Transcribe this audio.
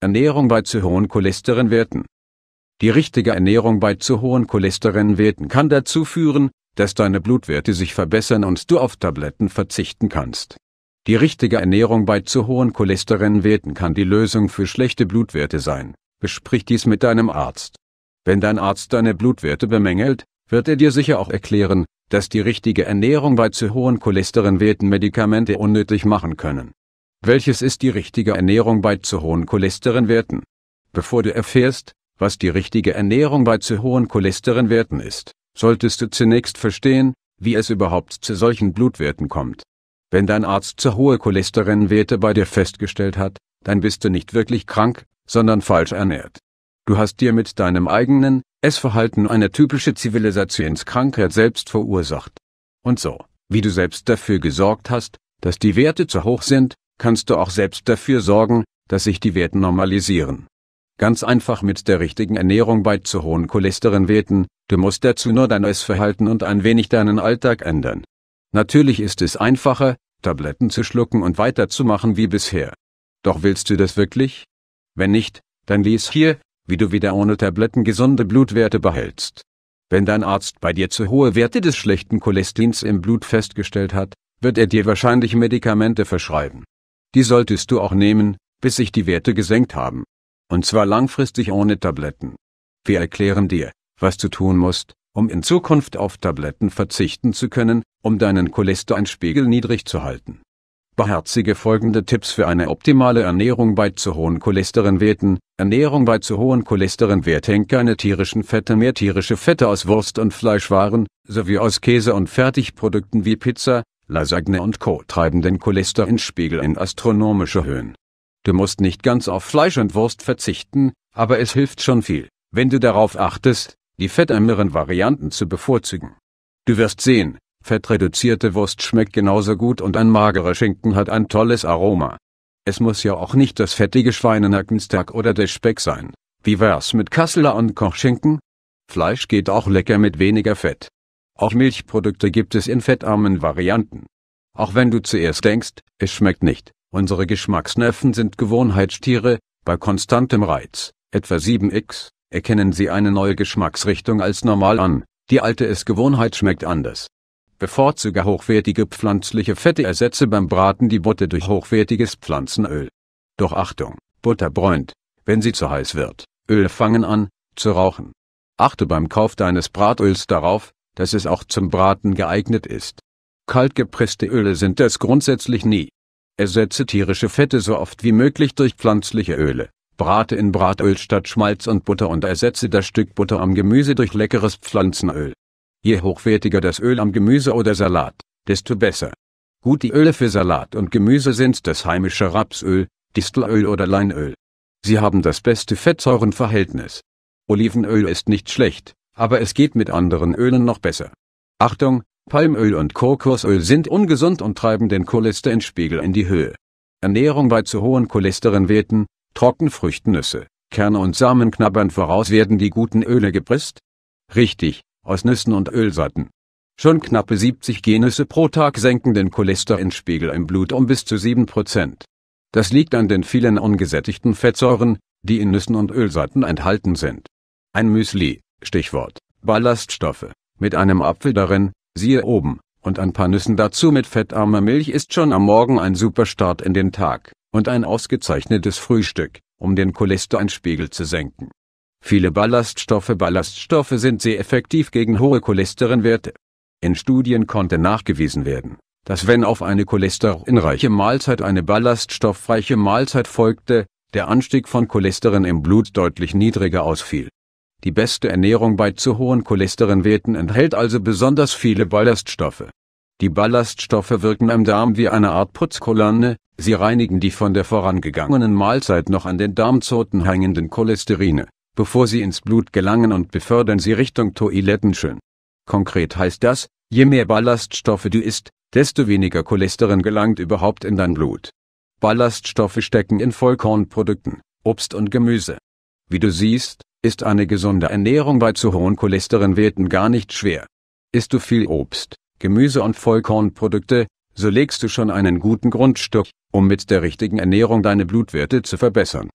Ernährung bei zu hohen Cholesterinwerten. Die richtige Ernährung bei zu hohen Cholesterinwerten kann dazu führen, dass deine Blutwerte sich verbessern und du auf Tabletten verzichten kannst. Die richtige Ernährung bei zu hohen Cholesterinwerten kann die Lösung für schlechte Blutwerte sein. Besprich dies mit deinem Arzt. Wenn dein Arzt deine Blutwerte bemängelt, wird er dir sicher auch erklären, dass die richtige Ernährung bei zu hohen Cholesterinwerten Medikamente unnötig machen können. Welches ist die richtige Ernährung bei zu hohen Cholesterinwerten? Bevor du erfährst, was die richtige Ernährung bei zu hohen Cholesterinwerten ist, solltest du zunächst verstehen, wie es überhaupt zu solchen Blutwerten kommt. Wenn dein Arzt zu hohe Cholesterinwerte bei dir festgestellt hat, dann bist du nicht wirklich krank, sondern falsch ernährt. Du hast dir mit deinem eigenen Essverhalten eine typische Zivilisationskrankheit selbst verursacht. Und so, wie du selbst dafür gesorgt hast, dass die Werte zu hoch sind, kannst du auch selbst dafür sorgen, dass sich die Werte normalisieren. Ganz einfach mit der richtigen Ernährung bei zu hohen Cholesterinwerten, du musst dazu nur dein Essverhalten und ein wenig deinen Alltag ändern. Natürlich ist es einfacher, Tabletten zu schlucken und weiterzumachen wie bisher. Doch willst du das wirklich? Wenn nicht, dann lies hier, wie du wieder ohne Tabletten gesunde Blutwerte behältst. Wenn dein Arzt bei dir zu hohe Werte des schlechten Cholesterins im Blut festgestellt hat, wird er dir wahrscheinlich Medikamente verschreiben. Die solltest du auch nehmen, bis sich die Werte gesenkt haben. Und zwar langfristig ohne Tabletten. Wir erklären dir, was du tun musst, um in Zukunft auf Tabletten verzichten zu können, um deinen Cholesterinspiegel niedrig zu halten. Beherzige folgende Tipps für eine optimale Ernährung bei zu hohen Cholesterinwerten. Ernährung bei zu hohen Cholesterinwerten keine tierischen Fette mehr. Tierische Fette aus Wurst und Fleischwaren, sowie aus Käse und Fertigprodukten wie Pizza, Lasagne und Co. treiben den Cholesterinspiegel in astronomische Höhen. Du musst nicht ganz auf Fleisch und Wurst verzichten, aber es hilft schon viel, wenn du darauf achtest, die fettärmeren Varianten zu bevorzugen. Du wirst sehen, fettreduzierte Wurst schmeckt genauso gut und ein magerer Schinken hat ein tolles Aroma. Es muss ja auch nicht das fettige Schweinenackensteak oder der Speck sein. Wie wär's mit Kasseler und Kochschinken? Fleisch geht auch lecker mit weniger Fett. Auch Milchprodukte gibt es in fettarmen Varianten. Auch wenn du zuerst denkst, es schmeckt nicht, unsere Geschmacksnerven sind Gewohnheitstiere, bei konstantem Reiz, etwa 7x, erkennen sie eine neue Geschmacksrichtung als normal an, die alte ist Gewohnheit schmeckt anders. Bevorzuge hochwertige pflanzliche Fette ersetze beim Braten die Butter durch hochwertiges Pflanzenöl. Doch Achtung, Butter bräunt, wenn sie zu heiß wird, Öl fangen an, zu rauchen. Achte beim Kauf deines Bratöls darauf, dass es auch zum Braten geeignet ist. Kaltgepresste Öle sind das grundsätzlich nie. Ersetze tierische Fette so oft wie möglich durch pflanzliche Öle. Brate in Bratöl statt Schmalz und Butter und ersetze das Stück Butter am Gemüse durch leckeres Pflanzenöl. Je hochwertiger das Öl am Gemüse oder Salat, desto besser. Gute Öle für Salat und Gemüse sind das heimische Rapsöl, Distelöl oder Leinöl. Sie haben das beste Fettsäurenverhältnis. Olivenöl ist nicht schlecht, aber es geht mit anderen Ölen noch besser. Achtung, Palmöl und Kokosöl sind ungesund und treiben den Cholesterinspiegel in die Höhe. Ernährung bei zu hohen Cholesterinwerten, Trockenfrüchten, Nüsse, Kerne und Samen knabbern voraus werden die guten Öle gepresst? Richtig, aus Nüssen und Ölsorten. Schon knappe 70 Genüsse pro Tag senken den Cholesterinspiegel im Blut um bis zu 7%. Das liegt an den vielen ungesättigten Fettsäuren, die in Nüssen und Ölsorten enthalten sind. Ein Müsli, Stichwort: Ballaststoffe: Mit einem Apfel darin (siehe oben) und ein paar Nüssen dazu mit fettarmer Milch ist schon am Morgen ein Superstart in den Tag und ein ausgezeichnetes Frühstück, um den Cholesterinspiegel zu senken. Viele Ballaststoffe Ballaststoffe sind sehr effektiv gegen hohe Cholesterinwerte. In Studien konnte nachgewiesen werden, dass wenn auf eine cholesterinreiche Mahlzeit eine ballaststoffreiche Mahlzeit folgte, der Anstieg von Cholesterin im Blut deutlich niedriger ausfiel die beste Ernährung bei zu hohen Cholesterinwerten enthält also besonders viele Ballaststoffe. Die Ballaststoffe wirken am Darm wie eine Art Putzkolonne, sie reinigen die von der vorangegangenen Mahlzeit noch an den Darmzoten hängenden Cholesterine, bevor sie ins Blut gelangen und befördern sie Richtung Toilettenschön. Konkret heißt das, je mehr Ballaststoffe du isst, desto weniger Cholesterin gelangt überhaupt in dein Blut. Ballaststoffe stecken in Vollkornprodukten, Obst und Gemüse. Wie du siehst, ist eine gesunde Ernährung bei zu hohen Cholesterinwerten gar nicht schwer. Isst du viel Obst, Gemüse und Vollkornprodukte, so legst du schon einen guten Grundstück, um mit der richtigen Ernährung deine Blutwerte zu verbessern